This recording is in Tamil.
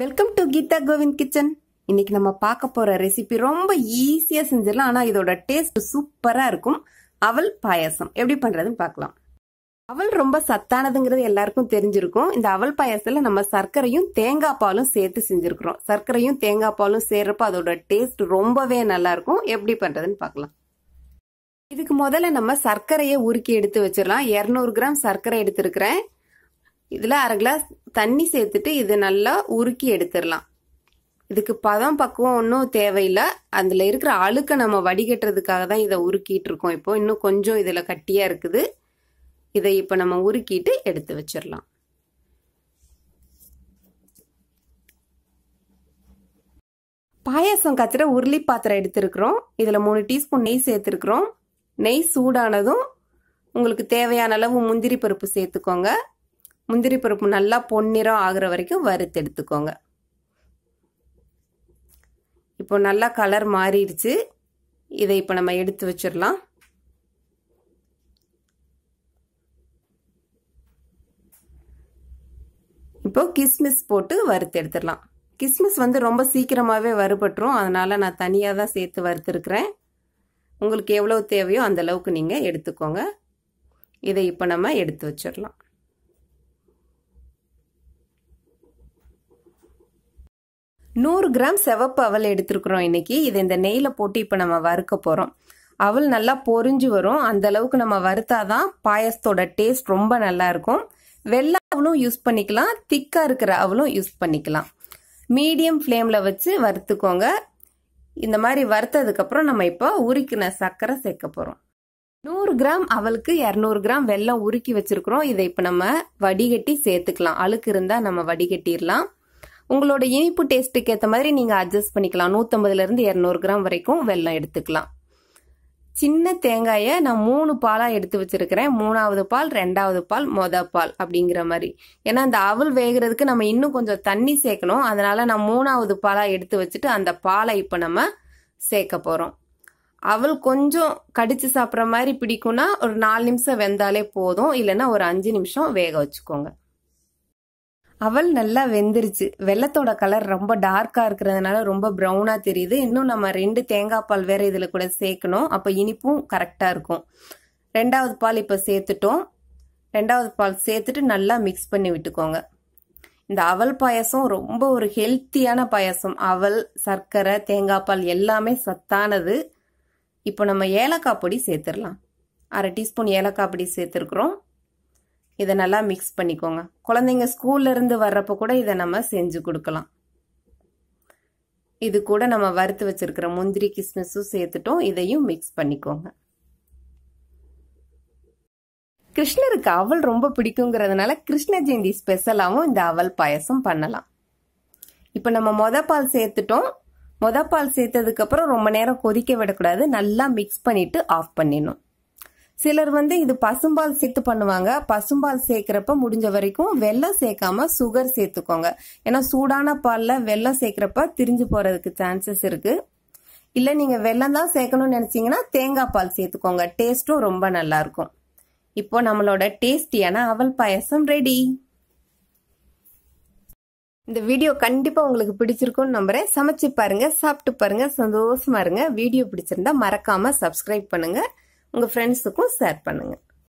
welcome to Geetha Govind kitchen இன்னைக்கு நம்ம பார்க்க போற ரெசிபி ரொம்ப ஈஸியா செஞ்சிடலாம் ஆனா இதோட டேஸ்ட் சூப்பரா இருக்கும் அவல் பாயசம் எப்படி பண்றதுன்னு பார்க்கலாம் அவல் ரொம்ப சத்தானதுங்கிறது எல்லாருக்கும் தெரிஞ்சிருக்கும் இந்த அவல் பாயசத்துல நம்ம சர்க்கரையும் தேங்காய் பாலும் சேர்த்து செஞ்சிருக்கிறோம் சர்க்கரையும் தேங்காய் பாலும் சேர்றப்ப அதோட டேஸ்ட் ரொம்பவே நல்லா இருக்கும் எப்படி பண்றதுன்னு பார்க்கலாம் இதுக்கு முதல்ல நம்ம சர்க்கரையை உருக்கி எடுத்து வச்சிடலாம் இரநூறு கிராம் சர்க்கரை எடுத்திருக்கிறேன் இதில் அரை கிளாஸ் தண்ணி சேர்த்துட்டு இது நல்லா உருக்கி எடுத்துடலாம் இதுக்கு பதம் பக்குவம் ஒன்றும் தேவையில்லை அதில் இருக்கிற அழுக்கை நம்ம வடிகட்டுறதுக்காக தான் இதை உருக்கிட்டு இருக்கோம் இப்போ இன்னும் கொஞ்சம் இதில் கட்டியாக இருக்குது இதை இப்போ நம்ம உருக்கிட்டு எடுத்து வச்சிடலாம் பாயாசம் கத்துற உருளி பாத்திரம் எடுத்துருக்குறோம் இதில் மூணு டீஸ்பூன் நெய் சேர்த்துருக்குறோம் நெய் சூடானதும் உங்களுக்கு தேவையான அளவு முந்திரி பருப்பு சேர்த்துக்கோங்க முந்திரி பருப்பு நல்லா பொன்னிறம் ஆகிற வரைக்கும் வறுத்து எடுத்துக்கோங்க இப்போ நல்லா கலர் மாறிடுச்சு இதை இப்போ நம்ம எடுத்து வச்சிடலாம் இப்போ கிஸ்மிஸ் போட்டு வறுத்து எடுத்துடலாம் கிஸ்மிஸ் வந்து ரொம்ப சீக்கிரமாகவே வறுபட்டுரும் அதனால் நான் தனியாக தான் சேர்த்து வறுத்துருக்குறேன் உங்களுக்கு எவ்வளோ தேவையோ அந்தளவுக்கு நீங்கள் எடுத்துக்கோங்க இதை இப்போ நம்ம எடுத்து வச்சிடலாம் நூறு கிராம் செவப்பு அவல் எடுத்துருக்குறோம் இன்னைக்கு இதை இந்த நெய்யில் போட்டு இப்போ நம்ம வறுக்க போகிறோம் அவல் நல்லா பொறிஞ்சு வரும் அந்த அளவுக்கு நம்ம வறுத்தாதான் பாயசத்தோட டேஸ்ட் ரொம்ப நல்லா இருக்கும் வெள்ளை அவளும் யூஸ் பண்ணிக்கலாம் திக்காக இருக்கிற அவளும் யூஸ் பண்ணிக்கலாம் மீடியம் ஃப்ளேமில் வச்சு வறுத்துக்கோங்க இந்த மாதிரி வறுத்ததுக்கப்புறம் நம்ம இப்போ உருக்கின சர்க்கரை சேர்க்க போகிறோம் நூறு கிராம் அவளுக்கு இரநூறு கிராம் வெள்ளம் உருக்கி வச்சிருக்கிறோம் இதை இப்போ நம்ம வடிகட்டி சேர்த்துக்கலாம் அழுக்கு இருந்தால் நம்ம வடிகட்டிடலாம் உங்களோட இனிப்பு டேஸ்ட்டுக்கு ஏற்ற மாதிரி நீங்கள் அட்ஜஸ்ட் பண்ணிக்கலாம் நூற்றம்பதுலேருந்து இரநூறு கிராம் வரைக்கும் வெள்ளம் எடுத்துக்கலாம் சின்ன தேங்காயை நான் மூணு பாலாக எடுத்து வச்சிருக்கிறேன் மூணாவது பால் ரெண்டாவது பால் மொத பால் அப்படிங்கிற மாதிரி ஏன்னா அந்த அவல் வேகிறதுக்கு நம்ம இன்னும் கொஞ்சம் தண்ணி சேர்க்கணும் அதனால நான் மூணாவது பாலாக எடுத்து வச்சுட்டு அந்த பாலை இப்போ நம்ம சேர்க்க போகிறோம் அவள் கொஞ்சம் கடிச்சு சாப்பிட்ற மாதிரி பிடிக்கும்னா ஒரு நாலு நிமிஷம் வெந்தாலே போதும் இல்லைன்னா ஒரு அஞ்சு நிமிஷம் வேக வச்சுக்கோங்க அவள் நல்லா வெந்துருச்சு வெள்ளத்தோட கலர் ரொம்ப டார்க்காக இருக்கிறதுனால ரொம்ப ப்ரௌனா தெரியுது இன்னும் நம்ம ரெண்டு தேங்காய் பால் வேறு இதில் கூட சேர்க்கணும் அப்போ இனிப்பும் கரெக்டாக இருக்கும் ரெண்டாவது பால் இப்போ சேர்த்துட்டோம் ரெண்டாவது பால் சேர்த்துட்டு நல்லா மிக்ஸ் பண்ணி விட்டுக்கோங்க இந்த அவல் பாயசம் ரொம்ப ஒரு ஹெல்த்தியான பாயசம் அவல் சர்க்கரை தேங்காய் பால் எல்லாமே சத்தானது இப்போ நம்ம ஏலக்காய் பொடி சேர்த்துடலாம் அரை டீஸ்பூன் ஏலக்காய் பொடி சேர்த்துருக்குறோம் இதை நல்லா மிக்ஸ் பண்ணிக்கோங்க குழந்தைங்க ஸ்கூல்ல இருந்து வர்றப்ப கூட இதை நம்ம செஞ்சு கொடுக்கலாம் இது கூட நம்ம வறுத்து வச்சிருக்கிற முந்திரி கிஸ்மிஸும் சேர்த்துட்டோம் இதையும் மிக்ஸ் பண்ணிக்கோங்க கிருஷ்ணருக்கு அவல் ரொம்ப பிடிக்குங்கிறதுனால கிருஷ்ண ஜெயந்தி ஸ்பெஷலாகவும் இந்த அவல் பாயசம் பண்ணலாம் இப்போ நம்ம மொத பால் சேர்த்துட்டோம் மொத பால் சேர்த்ததுக்கப்புறம் ரொம்ப நேரம் கொதிக்க விடக்கூடாது நல்லா மிக்ஸ் பண்ணிட்டு ஆஃப் பண்ணிடணும் சிலர் வந்து இது பசும்பால் சேர்த்து பண்ணுவாங்க பசும்பால் சேர்க்கிறப்ப முடிஞ்ச வரைக்கும் வெள்ளம் சேர்க்காம சுகர் சேர்த்துக்கோங்க ஏன்னா சூடான பாலில் வெள்ளம் சேர்க்கிறப்ப திரிஞ்சு போகிறதுக்கு சான்சஸ் இருக்குது இல்லை நீங்கள் வெள்ளம் தான் சேர்க்கணும்னு நினச்சிங்கன்னா தேங்காய் பால் சேர்த்துக்கோங்க டேஸ்ட்டும் ரொம்ப நல்லாயிருக்கும் இப்போ நம்மளோட டேஸ்டியான அவல் பாயசம் ரெடி இந்த வீடியோ கண்டிப்பாக உங்களுக்கு பிடிச்சிருக்கும்னு நம்புறேன் சமைச்சு பாருங்க சாப்பிட்டு பாருங்க சந்தோஷமா இருங்க வீடியோ பிடிச்சிருந்தா மறக்காம சப்ஸ்கிரைப் பண்ணுங்க உங்கள் ஃப்ரெண்ட்ஸுக்கும் ஷேர் பண்ணுங்கள்